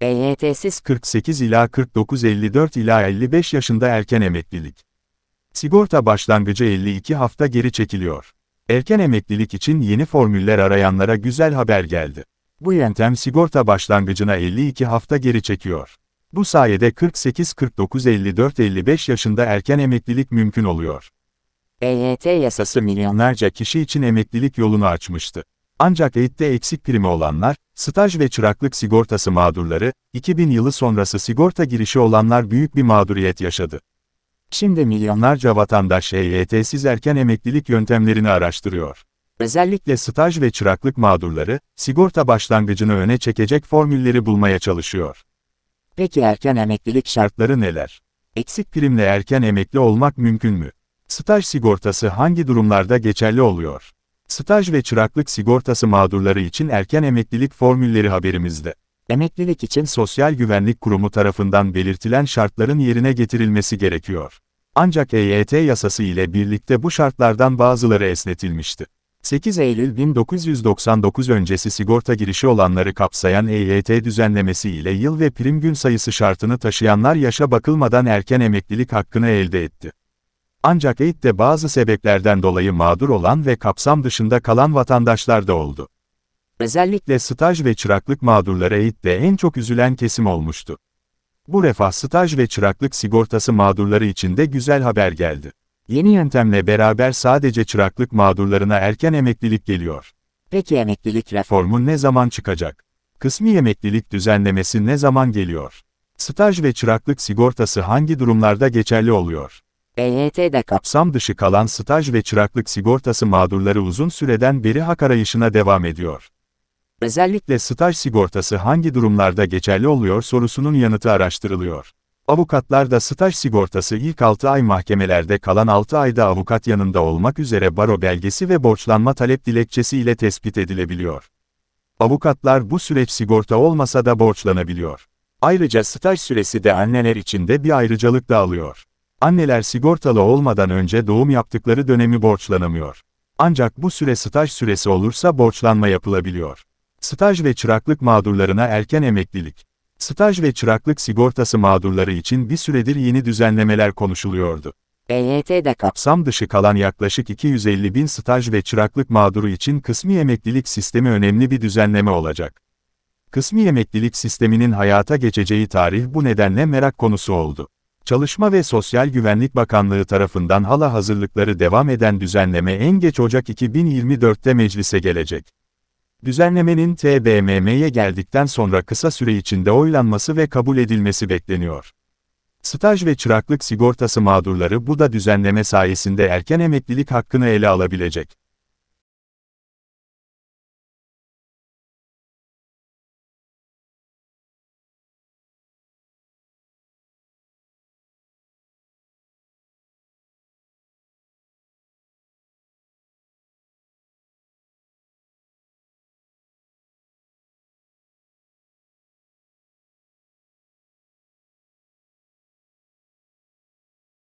EYT'siz 48 ila 49 54 ila 55 yaşında erken emeklilik. Sigorta başlangıcı 52 hafta geri çekiliyor. Erken emeklilik için yeni formüller arayanlara güzel haber geldi. Bu yöntem sigorta başlangıcına 52 hafta geri çekiyor. Bu sayede 48, 49, 54, 55 yaşında erken emeklilik mümkün oluyor. EYT yasası milyonlarca kişi için emeklilik yolunu açmıştı. Ancak EYT'de eksik primi olanlar, staj ve çıraklık sigortası mağdurları, 2000 yılı sonrası sigorta girişi olanlar büyük bir mağduriyet yaşadı. Şimdi milyonlarca vatandaş EYT'siz erken emeklilik yöntemlerini araştırıyor. Özellikle staj ve çıraklık mağdurları, sigorta başlangıcını öne çekecek formülleri bulmaya çalışıyor. Peki erken emeklilik şartları neler? Eksik primle erken emekli olmak mümkün mü? Staj sigortası hangi durumlarda geçerli oluyor? Staj ve çıraklık sigortası mağdurları için erken emeklilik formülleri haberimizde. Emeklilik için Sosyal Güvenlik Kurumu tarafından belirtilen şartların yerine getirilmesi gerekiyor. Ancak EYT yasası ile birlikte bu şartlardan bazıları esnetilmişti. 8 Eylül 1999 öncesi sigorta girişi olanları kapsayan EYT düzenlemesi ile yıl ve prim gün sayısı şartını taşıyanlar yaşa bakılmadan erken emeklilik hakkını elde etti. Ancak EİT'te bazı sebeplerden dolayı mağdur olan ve kapsam dışında kalan vatandaşlar da oldu. Özellikle staj ve çıraklık mağdurları EİT'te en çok üzülen kesim olmuştu. Bu refah staj ve çıraklık sigortası mağdurları için de güzel haber geldi. Yeni yöntemle beraber sadece çıraklık mağdurlarına erken emeklilik geliyor. Peki emeklilik reformu ne zaman çıkacak? Kısmi emeklilik düzenlemesi ne zaman geliyor? Staj ve çıraklık sigortası hangi durumlarda geçerli oluyor? EYT'de kapsam dışı kalan staj ve çıraklık sigortası mağdurları uzun süreden beri hak arayışına devam ediyor. Özellikle staj sigortası hangi durumlarda geçerli oluyor sorusunun yanıtı araştırılıyor. Avukatlar da staj sigortası ilk 6 ay mahkemelerde kalan 6 ayda avukat yanında olmak üzere baro belgesi ve borçlanma talep dilekçesi ile tespit edilebiliyor. Avukatlar bu süreç sigorta olmasa da borçlanabiliyor. Ayrıca staj süresi de anneler için de bir ayrıcalık da alıyor. Anneler sigortalı olmadan önce doğum yaptıkları dönemi borçlanamıyor. Ancak bu süre staj süresi olursa borçlanma yapılabiliyor. Staj ve çıraklık mağdurlarına erken emeklilik. Staj ve çıraklık sigortası mağdurları için bir süredir yeni düzenlemeler konuşuluyordu. EYT'de kapsam dışı kalan yaklaşık 250 bin staj ve çıraklık mağduru için kısmi emeklilik sistemi önemli bir düzenleme olacak. Kısmi emeklilik sisteminin hayata geçeceği tarih bu nedenle merak konusu oldu. Çalışma ve Sosyal Güvenlik Bakanlığı tarafından hala hazırlıkları devam eden düzenleme en geç Ocak 2024'te meclise gelecek. Düzenlemenin TBMM'ye geldikten sonra kısa süre içinde oylanması ve kabul edilmesi bekleniyor. Staj ve çıraklık sigortası mağdurları bu da düzenleme sayesinde erken emeklilik hakkını ele alabilecek.